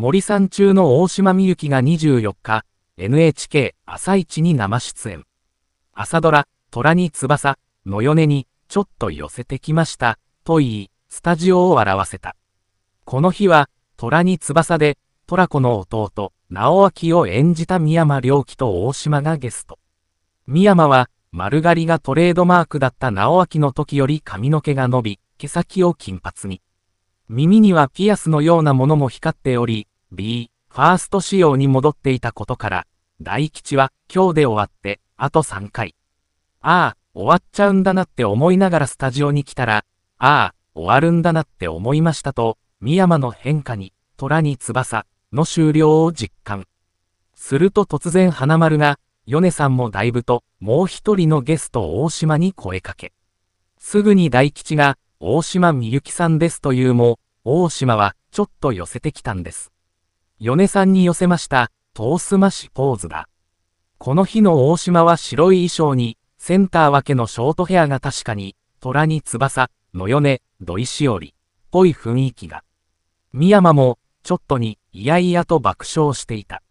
森さん中の大島美きが24日、NHK 朝一に生出演。朝ドラ、虎に翼、のよに、ちょっと寄せてきました、と言い、スタジオを笑わせた。この日は、虎に翼で、虎子の弟、直明を演じた宮間良樹と大島がゲスト。宮間は、丸刈りがトレードマークだった直明の時より髪の毛が伸び、毛先を金髪に。耳にはピアスのようなものも光っており、B、ファースト仕様に戻っていたことから、大吉は今日で終わって、あと3回。ああ、終わっちゃうんだなって思いながらスタジオに来たら、ああ、終わるんだなって思いましたと、深山の変化に、虎に翼の終了を実感。すると突然花丸が、米さんもだいぶと、もう一人のゲスト大島に声かけ。すぐに大吉が、大島みゆきさんですというも、大島はちょっと寄せてきたんです。米さんに寄せました、トースマシポーズだ。この日の大島は白い衣装に、センター分けのショートヘアが確かに、虎に翼、のよね、土井しおり、っぽい雰囲気が。三山も、ちょっとに、いやいやと爆笑していた。